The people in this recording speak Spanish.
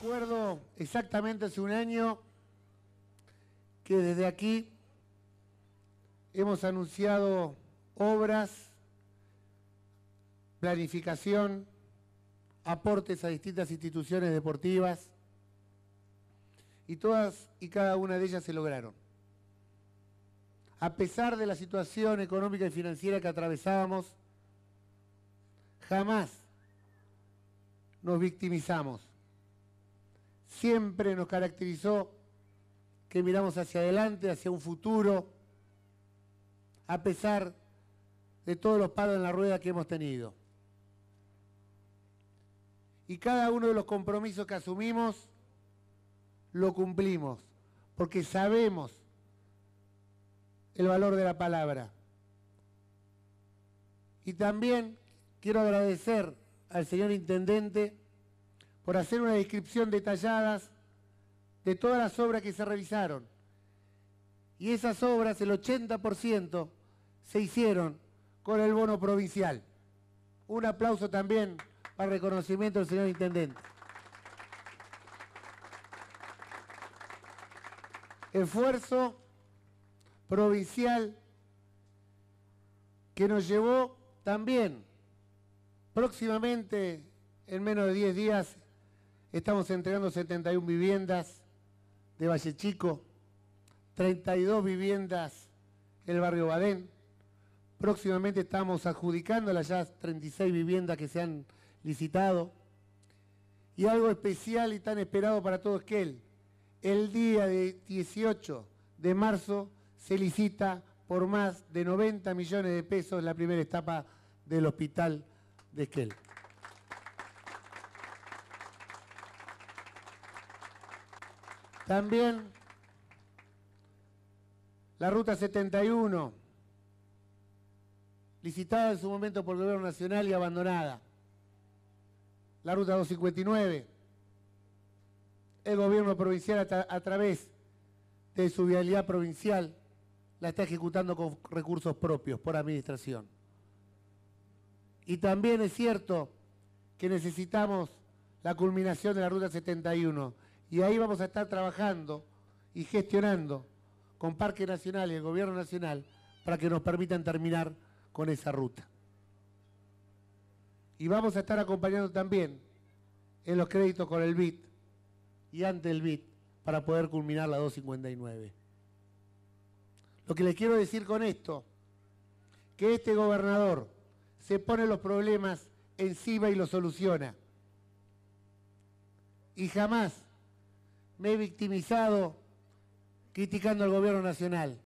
recuerdo exactamente hace un año que desde aquí hemos anunciado obras, planificación, aportes a distintas instituciones deportivas y todas y cada una de ellas se lograron. A pesar de la situación económica y financiera que atravesábamos, jamás nos victimizamos siempre nos caracterizó que miramos hacia adelante, hacia un futuro, a pesar de todos los palos en la rueda que hemos tenido. Y cada uno de los compromisos que asumimos lo cumplimos, porque sabemos el valor de la palabra. Y también quiero agradecer al señor Intendente por hacer una descripción detallada de todas las obras que se realizaron, Y esas obras, el 80%, se hicieron con el bono provincial. Un aplauso también para reconocimiento del señor Intendente. Esfuerzo provincial que nos llevó también próximamente, en menos de 10 días, Estamos entregando 71 viviendas de Valle Chico, 32 viviendas en el barrio Badén. Próximamente estamos adjudicando las ya 36 viviendas que se han licitado. Y algo especial y tan esperado para todos que el día de 18 de marzo se licita por más de 90 millones de pesos la primera etapa del hospital de Esquel. También la Ruta 71, licitada en su momento por el Gobierno Nacional y abandonada. La Ruta 259, el Gobierno Provincial a, través de su vialidad provincial la está ejecutando con recursos propios por administración. Y también es cierto que necesitamos la culminación de la Ruta 71 y ahí vamos a estar trabajando y gestionando con Parque Nacional y el Gobierno Nacional para que nos permitan terminar con esa ruta. Y vamos a estar acompañando también en los créditos con el BIT y ante el BIT para poder culminar la 259. Lo que les quiero decir con esto, que este gobernador se pone los problemas encima y los soluciona. Y jamás me he victimizado criticando al gobierno nacional.